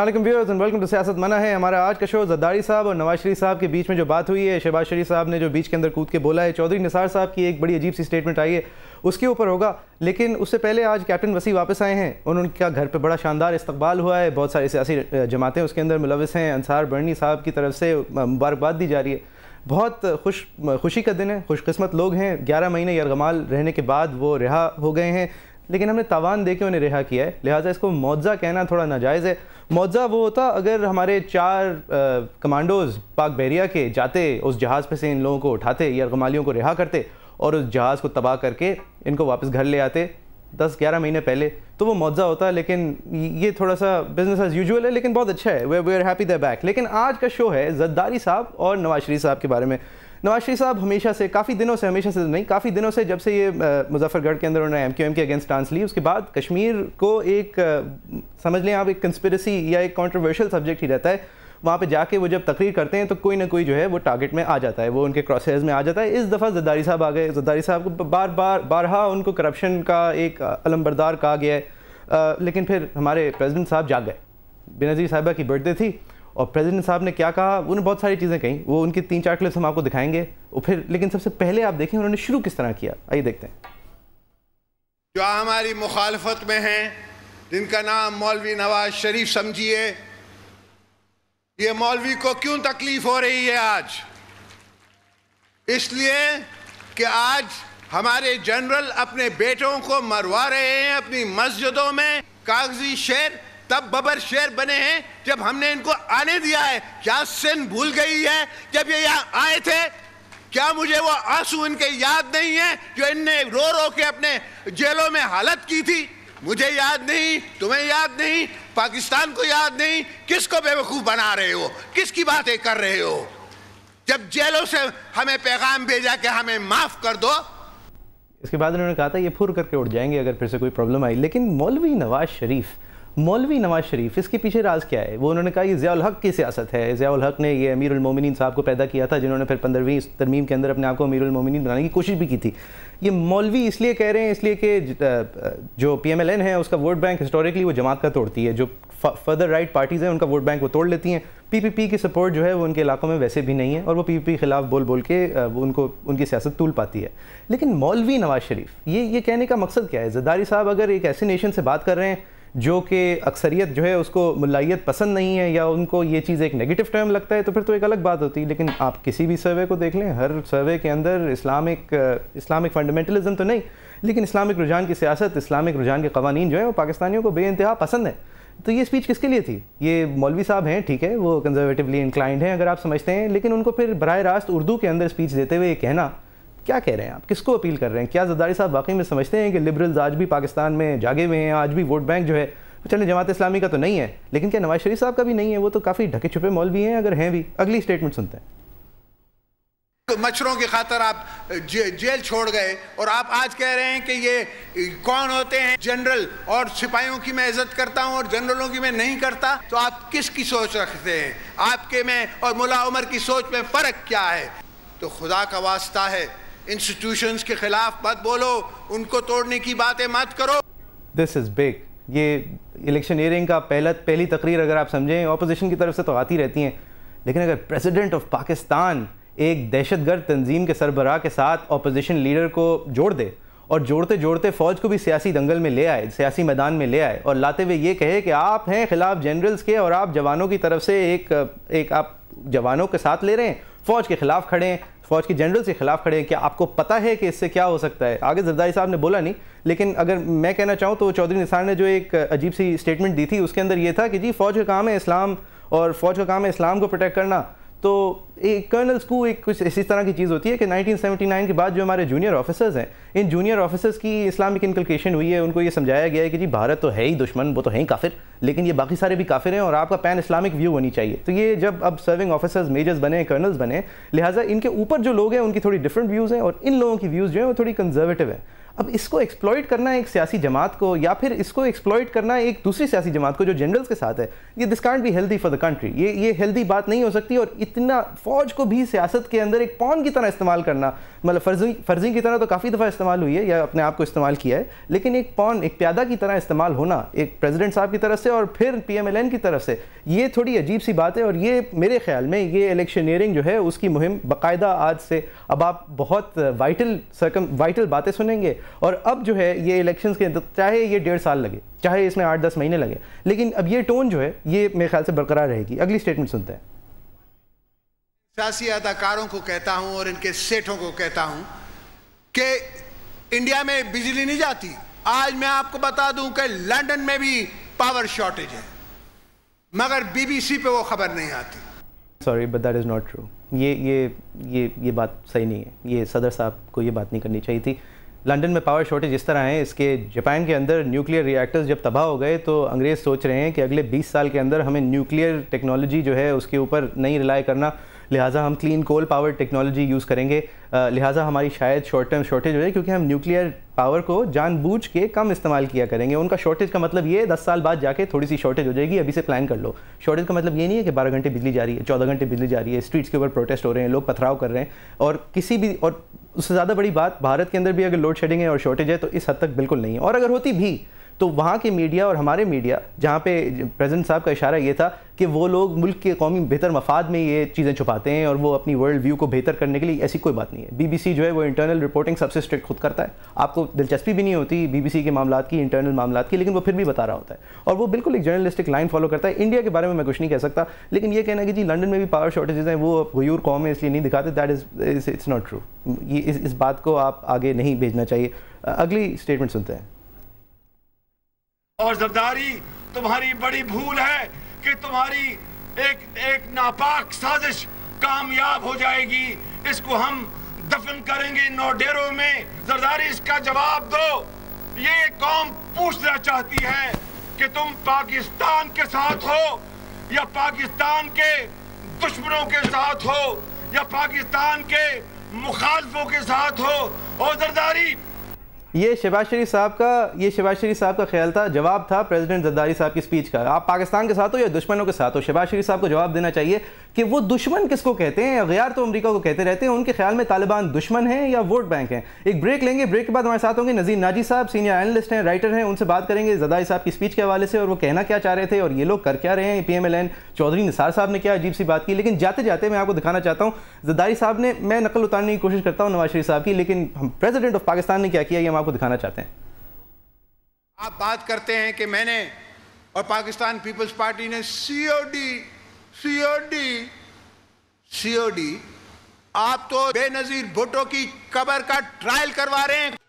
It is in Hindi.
अल्लाम व्यूअर्स एंड वेलकम टू सियासत मना है हमारा आज का शो जद्दारी साहब और नवाज शरीफ साहब के बीच में जो बात हुई है शहबाज शरीफ साहब ने जो बीच के अंदर कूद के बोला है चौधरी निसार साहब की एक बड़ी अजीब सी स्टेटमेंट आई है उसके ऊपर होगा लेकिन उससे पहले आज कैप्टन वसी वापस आए हैं और उनका घर पर बड़ा शानदार इस्तबाल हुआ है बहुत सारी सियासी जमातें उसके अंदर मुलविस हैं अंसार बर्नी साहब की तरफ से मुबारकबाद दी जा रही है बहुत खुश खुशी का दिन है खुशकस्मत लोग हैं ग्यारह महीने यरगमाल रहने के बाद वो रिहा हो गए हैं लेकिन हमने तवान दे के उन्हें रिहा किया है लिहाजा इसको मुआवजा कहना थोड़ा नाजायज़ है मुआवजा वो होता अगर हमारे चार कमांडोज़ पाक बैरिया के जाते उस जहाज़ पे से इन लोगों को उठाते या गमालियों को रिहा करते और उस जहाज़ को तबाह करके इनको वापस घर ले आते दस ग्यारह महीने पहले तो वो मुआवजा होता है लेकिन ये थोड़ा सा बिजनेस एज यूजुअल है लेकिन बहुत अच्छा है way we are happy the back लेकिन आज का शो है जद्दारी साहब और नवाज शरीफ साहब के बारे में नवाज शरीफ साहब हमेशा से काफ़ी दिनों से हमेशा से नहीं काफ़ी दिनों से जब से ये मुजफ्फरगढ़ के अंदर उन्होंने एम क्यू एम के अगेंस्ट डांस ली उसके बाद कश्मीर को एक समझ लें आप एक कंस्परेसी या एक कॉन्ट्रोवर्शियल सब्जेक्ट ही रहता है वहाँ पे जाके वो जब तकरीर करते हैं तो कोई ना कोई जो है वो टारगेट में आ जाता है वो उनके क्रॉसेज में आ जाता है इस दफ़ा जद्दारी साहब आ गए जद्दारी साहब को बार बार बारहा उनको करप्शन का एक अलम्बरदार कहा गया है लेकिन फिर हमारे प्रेसिडेंट साहब जाग गए बेनज़ीर साहिबा की बर्थडे थी और प्रेसिडेंट साहब ने क्या कहा उन्होंने बहुत सारी चीज़ें कही वो उनकी तीन चार क्लिप्स हम आपको दिखाएंगे और फिर लेकिन सबसे पहले आप देखें उन्होंने शुरू किस तरह किया आइए देखते हैं जो हमारी मुखालफत में हैं जिनका नाम मौलवी नवाज शरीफ समझिए ये मौलवी को क्यों तकलीफ हो रही है आज इसलिए कि आज हमारे जनरल अपने बेटों को मरवा रहे हैं अपनी मस्जिदों में कागजी शेर तब बबर शेर बने हैं जब हमने इनको आने दिया है क्या सिंध भूल गई है जब ये यहाँ आए थे क्या मुझे वो आंसू इनके याद नहीं है जो इनने रो रो के अपने जेलों में हालत की थी मुझे याद नहीं तुम्हें याद नहीं पाकिस्तान को याद नहीं किसको बेवकूफ़ बना रहे हो किसकी बातें कर रहे हो जब जेलों से हमें पैगाम भेजा कि हमें माफ़ कर दो इसके बाद उन्होंने कहा था ये फुर करके उठ जाएंगे अगर फिर से कोई प्रॉब्लम आई लेकिन मौलवी नवाज शरीफ मौलवी नवाज शरीफ इसके पीछे राज क्या है वो उन्होंने कहा ये ज़ियाल हक की सियासत है ज़ियाल हक ने ये अमीरुल मोमिनीन साहब को पैदा किया था जिन्होंने फिर पंद्रहवीं तरमीम के अंदर अपने आप को अमीर मोमिनीन बनाने की कोशिश भी की थी ये मौलवी इसलिए कह रहे हैं इसलिए कि जो पी एम एल एन है उसका वोट बैंक हिस्टोरिकली वो जमात का तोड़ती है जो फर्दर राइट पार्टीज़ हैं उनका वोट बैंक वो तोड़ लेती हैं पी पी पी की सपोर्ट जो है वो उनके इलाकों में वैसे भी नहीं है और वो पी पी के खिलाफ बोल बोल के उनको उनकी सियासत तूल पाती है लेकिन मौलवी नवाज शरीफ ये ये कहने का मकसद क्या है जदारी साहब अगर एक ऐसे नेशन से बात कर रहे हैं जो कि अक्सरियत जो है उसको मुलायत पसंद नहीं है या उनको ये चीज़ एक नेगेटिव टर्म लगता है तो फिर तो एक अलग बात होती है लेकिन आप किसी भी सर्वे को देख लें हर सर्वे के अंदर इस्लामिक इस्लामिक फंडामेंटलिज्म तो नहीं लेकिन इस्लामिक रुझान की सियासत इस्लामिक रुझान के कवानीन जो है वो पाकिस्तानियों को बे पसंद है तो ये स्पीच किसके लिए थी ये मौलवी साहब हैं ठीक है वो कंजर्वेटिवली इंक्लाइंड हैं अगर आप समझते हैं लेकिन उनको फिर बरह रास्त उर्दू के अंदर स्पीच देते हुए कहना क्या कह रहे हैं आप किसको अपील कर रहे हैं क्या जदारी साहब वाकई में समझते हैं कि लिबरल्स आज भी पाकिस्तान में जागे हुए हैं आज भी वोट बैंक जो है तो चले जमात इस्लामी का तो नहीं है लेकिन क्या नवाज शरीफ साहब का भी नहीं है वो तो काफ़ी ढके छुपे मॉल भी हैं अगर हैं भी अगली स्टेटमेंट सुनते हैं मच्छरों की खातर आप जे, जेल छोड़ गए और आप आज कह रहे हैं कि ये कौन होते हैं जनरल और सिपाहियों की मैं इज्जत करता हूं और जनरलों की मैं नहीं करता तो आप किसकी सोच रखते हैं आपके में और मुला उमर की सोच में फ़र्क क्या है तो खुदा का वास्ता है इंस्टीट्यूशंस के खिलाफ मत बोलो उनको तोड़ने की बातें मत करो दिस इज़ बिग ये इलेक्शन एयरिंग का पहला पहली तकरीर अगर आप समझें अपोजिशन की तरफ से तो आती रहती हैं लेकिन अगर प्रेसिडेंट ऑफ पाकिस्तान एक दहशतगर्द तंजीम के सरबराह के साथ अपोजिशन लीडर को जोड़ दे और जोड़ते जोड़ते फ़ौज को भी सियासी दंगल में ले आए सियासी मैदान में ले आए और लाते हुए ये कहे कि आप हैं खिलाफ जनरल्स के और आप जवानों की तरफ से एक एक आप जवानों के साथ ले रहे हैं फौज के खिलाफ खड़े हैं फौज के जनरल्स के खिलाफ खड़े हैं कि आपको पता है कि इससे क्या हो सकता है आगे जरदारी साहब ने बोला नहीं लेकिन अगर मैं कहना चाहूँ तो चौधरी निसार ने जो एक अजीब सी स्टेटमेंट दी थी उसके अंदर ये था कि जी फौज का काम है इस्लाम और फौज का काम है इस्लाम को प्रोटेक्ट करना तो एक कर्नल्स को एक कुछ इसी तरह की चीज़ होती है कि 1979 के बाद जो हमारे जूनियर ऑफिसर्स हैं इन जूनियर ऑफिसर्स की इस्लामिक इनकलकेशन हुई है उनको ये समझाया गया है कि जी भारत तो है ही दुश्मन वो तो है ही काफिर लेकिन ये बाकी सारे भी काफिर हैं और आपका पैन इस्लामिक व्यू होनी चाहिए तो ये जब अब सर्विंग ऑफिसर्स मेजर्स बने कर्नल्स बने लिहाजा इनके ऊपर जो लोग हैं उनकी थोड़ी डिफरेंट व्यूज़ हैं और इन लोगों की व्यूज़ जो हैं वो थोड़ी कंजर्वेटिव है अब इसको एक्सप्लॉयट करना एक सियासी जमात को या फिर इसको एक्सप्लॉयट करना एक दूसरी सियासी जमात को जो जनरल्स के साथ है ये दिस कांट भी हेल्दी फॉर द कंट्री ये ये हेल्दी बात नहीं हो सकती और इतना फौज को भी सियासत के अंदर एक पौन की तरह इस्तेमाल करना मतलब फर्जी फर्जी की तरह तो काफ़ी दफ़ा इस्तेमाल हुई है या अपने आप को इस्तेमाल किया है लेकिन एक पौन एक प्यादा की तरह इस्तेमाल होना एक प्रेजिडेंट साहब की तरफ से और फिर पी की तरफ से ये थोड़ी अजीब सी बात है और ये मेरे ख्याल में ये इलेक्शनियरिंग जो है उसकी मुहिम बाकायदा आज से अब आप बहुत वाइटल वाइटल बातें सुनेंगे और अब जो है ये इलेक्शंस के चाहे ये डेढ़ साल लगे चाहे इसमें आठ दस महीने लगे लेकिन अब ये टोन जो है ये मेरे ख्याल से बरकरार रहेगी अगली स्टेटमेंट सुनते हैं सियासी अदाकारों को कहता हूं और इनके सेठों को कहता हूं कि इंडिया में बिजली नहीं जाती आज मैं आपको बता दूं कि लंदन में भी पावर शॉर्टेज है मगर बीबीसी पे वो खबर नहीं आती sorry but that is not true ये ये ये ये बात सही नहीं है ये सदर साहब को ये बात नहीं करनी चाहिए थी लंदन में पावर शॉर्टेज इस तरह है इसके जापान के अंदर न्यूक्लियर रिएक्टर्स जब तबाह हो गए तो अंग्रेज़ सोच रहे हैं कि अगले 20 साल के अंदर हमें न्यूक्लियर टेक्नोलॉजी जो है उसके ऊपर नहीं रिलाई करना लिहाजा हम clean coal power technology use करेंगे लिहाजा हमारी शायद शॉर्ट टर्म शॉर्टेज हो जाए क्योंकि हम न्यूक्लियर पावर को जानबूझ के कम इस्तेमाल किया करेंगे उनका शॉर्टेज का मतलब ये दस साल बाद जाके थोड़ी सी शॉर्टेज हो जाएगी अभी से प्लान कर लो शॉर्टेज का मतलब ये नहीं है कि बारह घंटे बिजली जा रही है चौदह घंटे बिजली जा रही है स्ट्रीट्स के ऊपर प्रोटेस्ट हो रहे हैं लोग पथराव कर रहे हैं और किसी भी और उससे ज़्यादा बड़ी बात भारत के अंदर भी अगर लोड शेडिंग है और शॉर्टेज है तो इस हद तक बिल्कुल नहीं है और अगर होती भी तो वहाँ के मीडिया और हमारे मीडिया जहाँ पे प्रेजेंट साहब का इशारा ये था कि वो लोग मुल्क के कौमी बेहतर मफाद में ये चीज़ें छुपाते हैं और वो अपनी वर्ल्ड व्यू को बेहतर करने के लिए ऐसी कोई बात नहीं है बीबीसी जो है वो इंटरनल रिपोर्टिंग सबसे स्ट्रिक्ट खुद करता है आपको दिलचस्पी भी नहीं होती बीबीसी के मामला की इंटरनल मामला की लेकिन वो फिर भी बता रहा होता है और वो बिल्कुल एक जर्नलिस्टिक लाइन फॉलो करता है इंडिया के बारे में मैं कुछ नहीं कह सकता लेकिन ये कहना कि जी लंडन में भी पावर शॉर्टेजेज हैं वो गयूर कौम है इसलिए नहीं दिखाते that is it's not true ये इस, बात को आप आगे नहीं भेजना चाहिए अगली स्टेटमेंट सुनते हैं और जरदारी तुम्हारी बड़ी भूल है कि तुम्हारी एक एक नापाक साजिश कामयाब हो जाएगी इसको हम दफन करेंगे नौ में जरदारी इसका जवाब दो ये कौम पूछना चाहती है कि तुम पाकिस्तान के साथ हो या पाकिस्तान के दुश्मनों के साथ हो या पाकिस्तान के मुखालफों के साथ हो और जरदारी ये शिवाज शरीफ साहब का ये शिवाज शरीफ साहब का ख्याल था जवाब था प्रेसिडेंट जद्दारी साहब की स्पीच का आप पाकिस्तान के साथ हो या दुश्मनों के साथ हो शिवाज शरीफ साहब को जवाब देना चाहिए कि वो दुश्मन किसको कहते हैं गैर तो अमरीका को कहते रहते हैं उनके ख्याल में तालिबान दुश्मन हैं या वोट बैंक हैं एक ब्रेक लेंगे ब्रेक के बाद हमारे साथ होंगे नजीर नाजी साहब सीनियर एनलिस्ट हैं राइटर हैं उनसे बात करेंगे जदाई साहब की स्पीच के हवाले से और वो कहना क्या चाह रहे थे और ये लोग कर क्या रहे हैं P M L N Chaudhry Nisar sahab ने क्या अजीब सी बात की लेकिन जाते जाते मैं आपको दिखाना चाहता हूँ जदाई साहब ने मैं नकल उतारने की कोशिश करता हूँ नवाज शरीफ साहब की लेकिन हम प्रेजिडेंट ऑफ पाकिस्तान ने क्या किया ये हम आपको दिखाना चाहते हैं आप बात करते हैं कि मैंने और पाकिस्तान पीपल्स पार्टी ने सीओडी सीओडी सीओडी आप तो बेनजीर भुट्टो की कबर का ट्रायल करवा रहे हैं